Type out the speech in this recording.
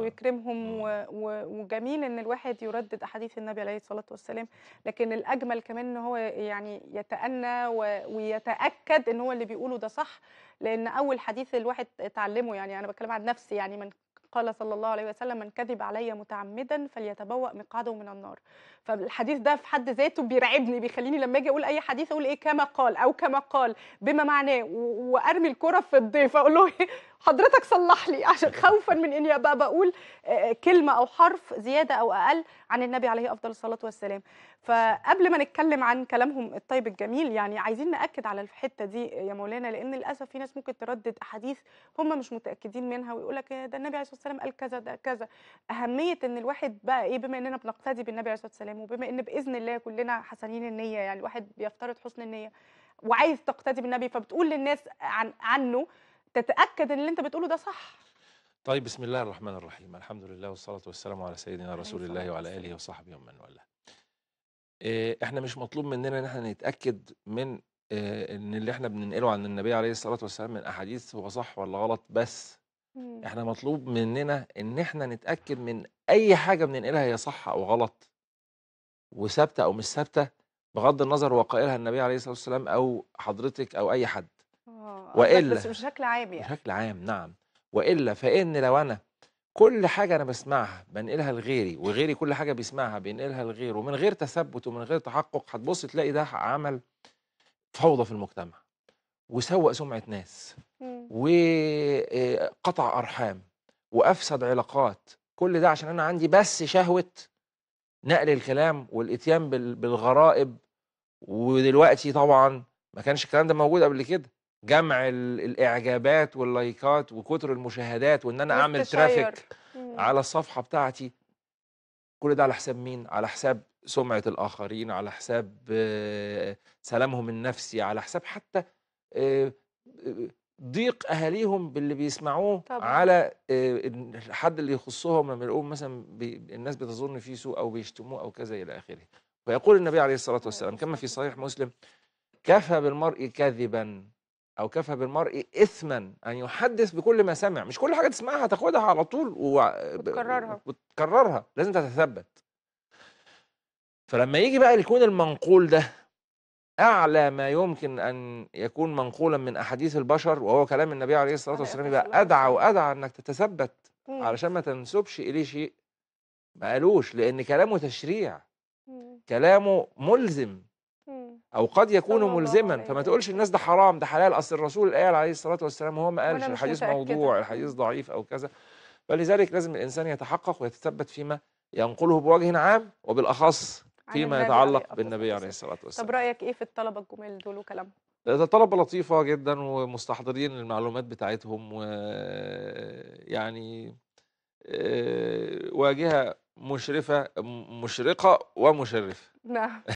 ويكرمهم وجميل ان الواحد يردد احاديث النبي عليه الصلاه والسلام لكن الاجمل كمان ان هو يعني يتأنى ويتاكد ان هو اللي بيقوله ده صح لان اول حديث الواحد اتعلمه يعني انا بتكلم عن نفسي يعني من قال صلى الله عليه وسلم من كذب علي متعمدا فليتبوأ مقعده من النار فالحديث ده في حد ذاته بيرعبني بيخليني لما اجي اقول اي حديث اقول ايه كما قال او كما قال بما معناه وارمي الكره في الضيف اقول له حضرتك صلح لي عشان خوفا من اني ابقى بقول آه، آه، كلمه او حرف زياده او اقل عن النبي عليه افضل الصلاه والسلام فقبل ما نتكلم عن كلامهم الطيب الجميل يعني عايزين ناكد على الحته دي يا مولانا لان للاسف في ناس ممكن تردد احاديث هم مش متاكدين منها ويقول لك إيه، ده النبي عليه الصلاه والسلام قال كذا ده كذا اهميه ان الواحد بقى ايه بما اننا بنقتدي بالنبي عليه الصلاه والسلام وبما ان باذن الله كلنا حسنين النيه يعني الواحد بيفترض حسن النيه وعايز تقتدي بالنبي فبتقول للناس عن عنه تتاكد ان اللي انت بتقوله ده صح طيب بسم الله الرحمن الرحيم الحمد لله والصلاه والسلام على سيدنا رسول الله وعلى اله وصحبه ومن والاه آه، احنا مش مطلوب مننا ان احنا نتاكد من آه، ان اللي احنا بننقله عن النبي عليه الصلاه والسلام من احاديث هو صح ولا غلط بس احنا مطلوب مننا ان احنا نتاكد من اي حاجه بننقلها هي صح او غلط وثابته او مش ثابته بغض النظر هو قائلها النبي عليه الصلاه والسلام او حضرتك او اي حد والا بس بشكل عام يعني بشكل عام نعم والا فان لو انا كل حاجه انا بسمعها بنقلها لغيري وغيري كل حاجه بيسمعها بينقلها لغيره من غير تثبت ومن غير تحقق هتبص تلاقي ده عمل فوضى في المجتمع وسوء سمعه ناس وقطع ارحام وافسد علاقات كل ده عشان انا عندي بس شهوه نقل الكلام والاتيان بالغرائب ودلوقتي طبعا ما كانش الكلام ده موجود قبل كده جمع الاعجابات واللايكات وكتر المشاهدات وان انا اعمل ترافيك على الصفحه بتاعتي كل ده على حساب مين على حساب سمعه الاخرين على حساب سلامهم النفسي على حساب حتى آه، آه، ضيق اهاليهم باللي بيسمعوه طبعا. على الحد آه، اللي يخصهم لما يلاقوهم مثلا الناس بتظن فيه سوء او بيشتموه او كذا الى اخره فيقول النبي عليه الصلاه والسلام كما في صحيح مسلم كفى بالمرء كذبا أو كفى بالمرء إثما أن يحدث بكل ما سمع مش كل حاجة تسمعها تاخدها على طول وتكررها وتكررها لازم تتثبت فلما يجي بقى يكون المنقول ده أعلى ما يمكن أن يكون منقولا من أحاديث البشر وهو كلام النبي عليه الصلاة والسلام يبقى أدعى وأدعى أنك تتثبت علشان ما تنسبش إليه شيء ما قالوش لأن كلامه تشريع كلامه ملزم او قد يكون ملزما فما تقولش الناس ده حرام ده حلال اصل الرسول قال عليه الصلاه والسلام هو ما قالش الحديث موضوع الحديث ضعيف او كذا فلذلك لازم الانسان يتحقق ويتثبت فيما ينقله بوجه عام وبالاخص فيما يتعلق بالنبي عليه الصلاه والسلام طب رايك ايه في الطلبه الجمال دول وكلامهم طلبة لطيفة جدا ومستحضرين المعلومات بتاعتهم ويعني آه، واجهة مشرفة مشرقة ومشرفة نعم